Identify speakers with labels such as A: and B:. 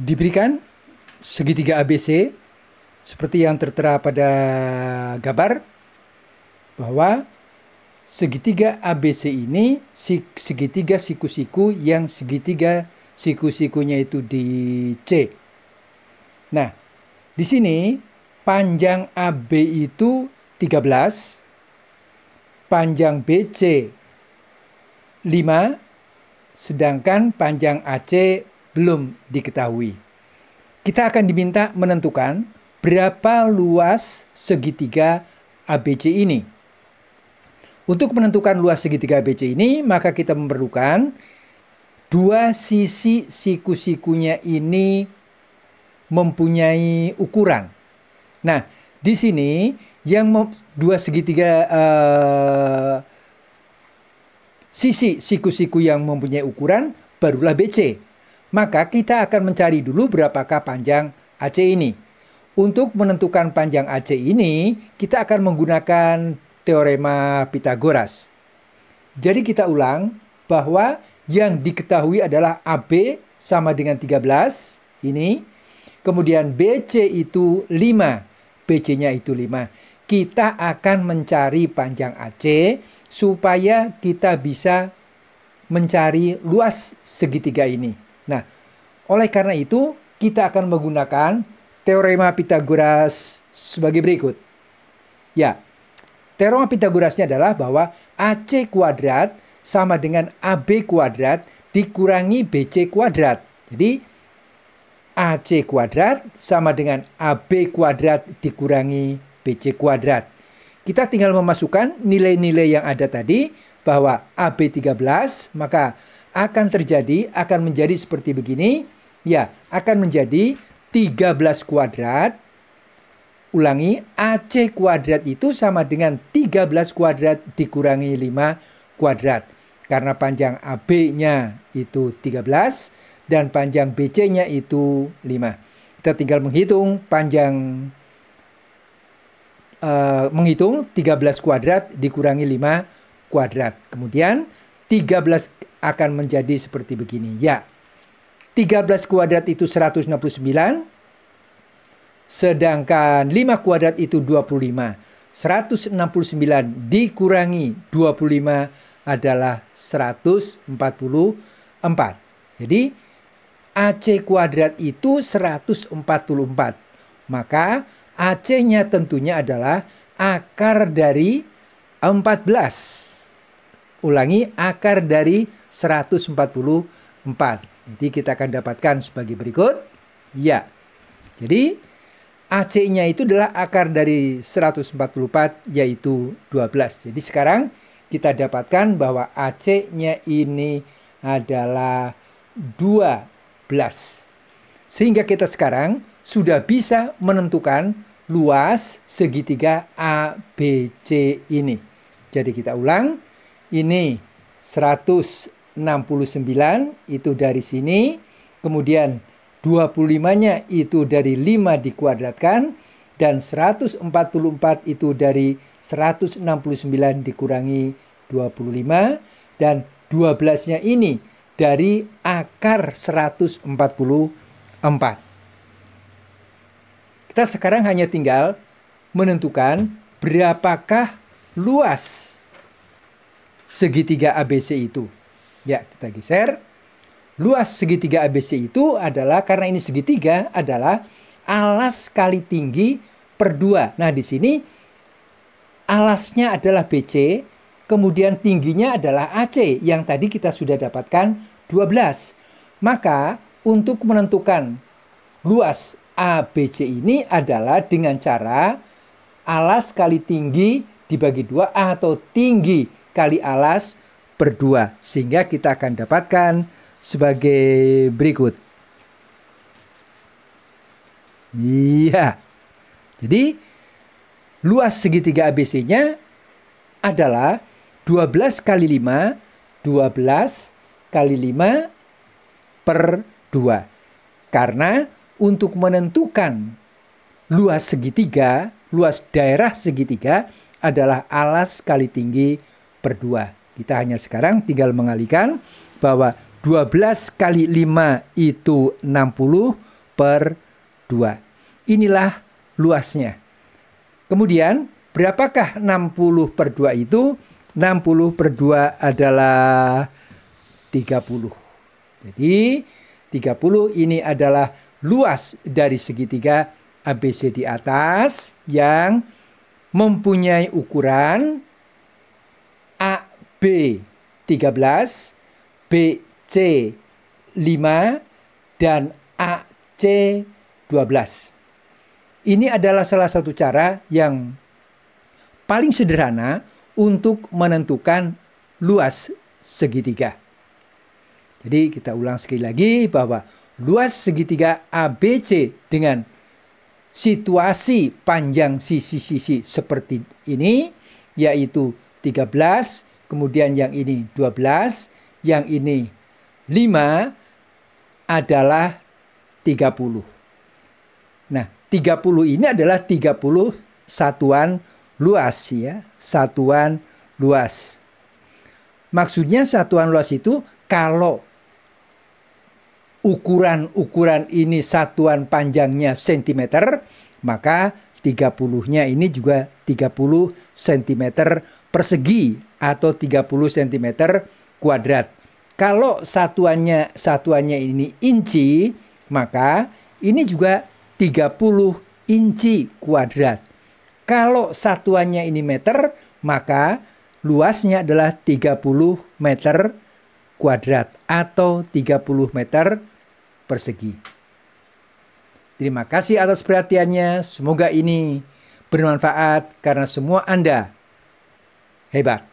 A: diberikan segitiga ABC seperti yang tertera pada gambar bahwa segitiga ABC ini segitiga siku-siku yang segitiga siku-sikunya itu di C. Nah, di sini panjang AB itu 13, panjang BC 5, sedangkan panjang AC belum diketahui. Kita akan diminta menentukan berapa luas segitiga ABC ini. Untuk menentukan luas segitiga ABC ini, maka kita memerlukan dua sisi siku-sikunya ini mempunyai ukuran. Nah, di sini yang dua segitiga uh, sisi siku-siku yang mempunyai ukuran barulah BC maka kita akan mencari dulu berapakah panjang AC ini. Untuk menentukan panjang AC ini, kita akan menggunakan teorema Pitagoras. Jadi kita ulang bahwa yang diketahui adalah AB sama dengan 13, ini. Kemudian BC itu 5, BC-nya itu 5. Kita akan mencari panjang AC supaya kita bisa mencari luas segitiga ini. Nah, oleh karena itu kita akan menggunakan teorema Pitagoras sebagai berikut. Ya, teorema Pitagorasnya adalah bahwa AC kuadrat sama dengan AB kuadrat dikurangi BC kuadrat. Jadi AC kuadrat sama dengan AB kuadrat dikurangi BC kuadrat. Kita tinggal memasukkan nilai-nilai yang ada tadi bahwa AB 13 maka akan terjadi, akan menjadi seperti begini. Ya, akan menjadi 13 kuadrat. Ulangi, AC kuadrat itu sama dengan 13 kuadrat dikurangi 5 kuadrat. Karena panjang AB-nya itu 13 dan panjang BC-nya itu 5. Kita tinggal menghitung panjang Uh, menghitung 13 kuadrat dikurangi 5 kuadrat. Kemudian 13 akan menjadi seperti begini. Ya, 13 kuadrat itu 169, sedangkan 5 kuadrat itu 25. 169 dikurangi 25 adalah 144. Jadi AC kuadrat itu 144. Maka AC-nya tentunya adalah akar dari 14 ulangi akar dari 144. Jadi kita akan dapatkan sebagai berikut. Ya. Jadi AC-nya itu adalah akar dari 144 yaitu 12. Jadi sekarang kita dapatkan bahwa AC-nya ini adalah 12. Sehingga kita sekarang sudah bisa menentukan luas segitiga ABC ini. Jadi kita ulang ini 169 itu dari sini, kemudian 25-nya itu dari 5 dikuadratkan, dan 144 itu dari 169 dikurangi 25, dan 12-nya ini dari akar 144. Kita sekarang hanya tinggal menentukan berapakah luas segitiga ABC itu. Ya, kita geser. Luas segitiga ABC itu adalah karena ini segitiga adalah alas kali tinggi per 2. Nah, di sini alasnya adalah BC, kemudian tingginya adalah AC yang tadi kita sudah dapatkan 12. Maka untuk menentukan luas ABC ini adalah dengan cara alas kali tinggi dibagi dua atau tinggi kali alas per 2 sehingga kita akan dapatkan sebagai berikut. Iya. Jadi luas segitiga ABC-nya adalah 12 kali 5 12 kali 5 per 2. Karena untuk menentukan luas segitiga, luas daerah segitiga adalah alas kali tinggi per 2. Kita hanya sekarang tinggal mengalihkan bahwa 12 kali 5 itu 60 per 2. Inilah luasnya. Kemudian, berapakah 60 per 2 itu? 60 per 2 adalah 30. Jadi, 30 ini adalah luas dari segitiga ABC di atas yang mempunyai ukuran B13, BC5, dan AC12. Ini adalah salah satu cara yang paling sederhana untuk menentukan luas segitiga. Jadi kita ulang sekali lagi bahwa luas segitiga ABC dengan situasi panjang sisi-sisi seperti ini yaitu 13, kemudian yang ini 12, yang ini 5 adalah 30. Nah, 30 ini adalah 30 satuan luas ya, satuan luas. Maksudnya satuan luas itu kalau ukuran-ukuran ini satuan panjangnya sentimeter, maka 30-nya ini juga 30 cm persegi atau 30 cm kuadrat. Kalau satuannya satuannya ini inci, maka ini juga 30 inci kuadrat. Kalau satuannya ini meter, maka luasnya adalah 30 meter kuadrat atau 30 meter persegi. Terima kasih atas perhatiannya. Semoga ini bermanfaat karena semua Anda hebat.